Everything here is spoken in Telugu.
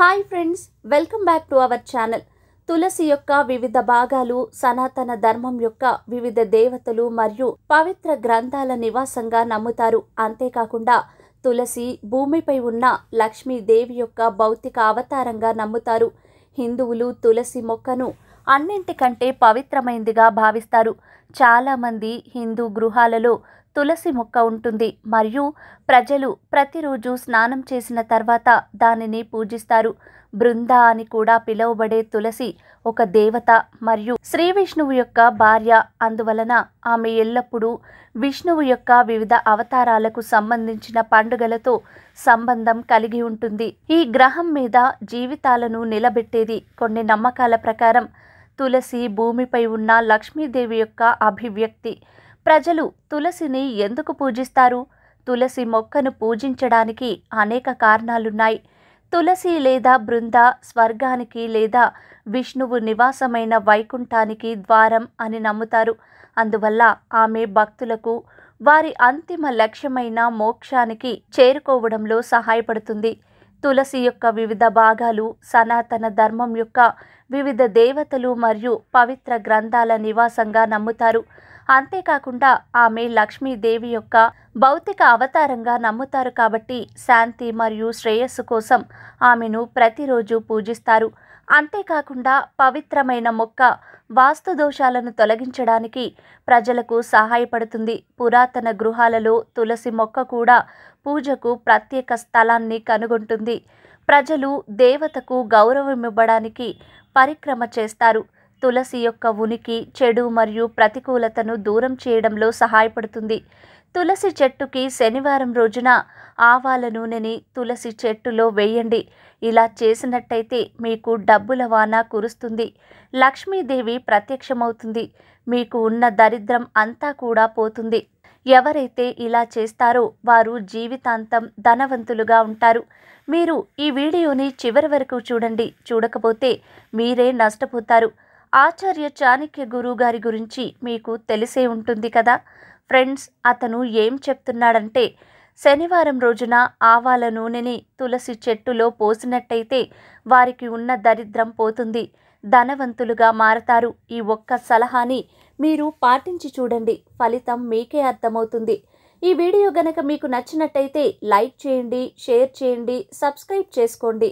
hi friends welcome back to our channel తులసి యొక్క వివిధ భాగాలు సనాతన ధర్మం యొక్క వివిధ దేవతలు మరియు పవిత్ర గ్రంథాల నివాసంగా నమ్ముతారు అంతేకాకుండా తులసి భూమిపై ఉన్న లక్ష్మీదేవి యొక్క భౌతిక అవతారంగా నమ్ముతారు హిందువులు తులసి మొక్కను అన్నింటికంటే పవిత్రమైందిగా భావిస్తారు చాలామంది హిందూ గృహాలలో తులసి మొక్క ఉంటుంది మరియు ప్రజలు ప్రతిరోజు స్నానం చేసిన తర్వాత దానిని పూజిస్తారు బృంద అని కూడా పిలువబడే తులసి ఒక దేవత మరియు శ్రీ విష్ణువు యొక్క భార్య అందువలన ఆమె ఎల్లప్పుడూ విష్ణువు యొక్క వివిధ అవతారాలకు సంబంధించిన పండుగలతో సంబంధం కలిగి ఉంటుంది ఈ గ్రహం మీద జీవితాలను నిలబెట్టేది కొన్ని నమ్మకాల ప్రకారం తులసి భూమిపై ఉన్న లక్ష్మీదేవి యొక్క అభివ్యక్తి ప్రజలు తులసిని ఎందుకు పూజిస్తారు తులసి మొక్కను పూజించడానికి అనేక కారణాలున్నాయి తులసి లేదా బృంద స్వర్గానికి లేదా విష్ణువు నివాసమైన వైకుంఠానికి ద్వారం అని నమ్ముతారు అందువల్ల ఆమె భక్తులకు వారి అంతిమ లక్ష్యమైన మోక్షానికి చేరుకోవడంలో సహాయపడుతుంది తులసి యొక్క వివిధ భాగాలు సనాతన ధర్మం యొక్క వివిధ దేవతలు మరియు పవిత్ర గ్రంథాల నివాసంగా నమ్ముతారు అంతేకాకుండా ఆమె లక్ష్మీదేవి యొక్క భౌతిక అవతారంగా నమ్ముతారు కాబట్టి శాంతి మరియు శ్రేయస్సు కోసం ఆమెను ప్రతిరోజు పూజిస్తారు అంతేకాకుండా పవిత్రమైన మొక్క వాస్తు దోషాలను తొలగించడానికి ప్రజలకు సహాయపడుతుంది పురాతన గృహాలలో తులసి మొక్క కూడా పూజకు ప్రత్యేక స్థలాన్ని కనుగొంటుంది ప్రజలు దేవతకు గౌరవం ఇవ్వడానికి పరిక్రమ చేస్తారు తులసి యొక్క ఉనికి చెడు మరియు ప్రతికూలతను దూరం చేయడంలో సహాయపడుతుంది తులసి చెట్టుకి శనివారం రోజున ఆవాల నూనెని తులసి చెట్టులో వేయండి ఇలా చేసినట్టయితే మీకు డబ్బుల వాన కురుస్తుంది లక్ష్మీదేవి ప్రత్యక్షమవుతుంది మీకు ఉన్న దరిద్రం అంతా కూడా పోతుంది ఎవరైతే ఇలా చేస్తారో వారు జీవితాంతం ధనవంతులుగా ఉంటారు మీరు ఈ వీడియోని చివరి వరకు చూడండి చూడకపోతే మీరే నష్టపోతారు ఆచార్య చాణక్య గురువు గారి గురించి మీకు తెలిసే ఉంటుంది కదా ఫ్రెండ్స్ అతను ఏం చెప్తున్నాడంటే శనివారం రోజున ఆవాల నూనెని తులసి చెట్టులో పోసినట్టయితే వారికి ఉన్న దరిద్రం పోతుంది ధనవంతులుగా మారతారు ఈ ఒక్క సలహాని మీరు పాటించి చూడండి ఫలితం మీకే అర్థమవుతుంది ఈ వీడియో గనక మీకు నచ్చినట్టయితే లైక్ చేయండి షేర్ చేయండి సబ్స్క్రైబ్ చేసుకోండి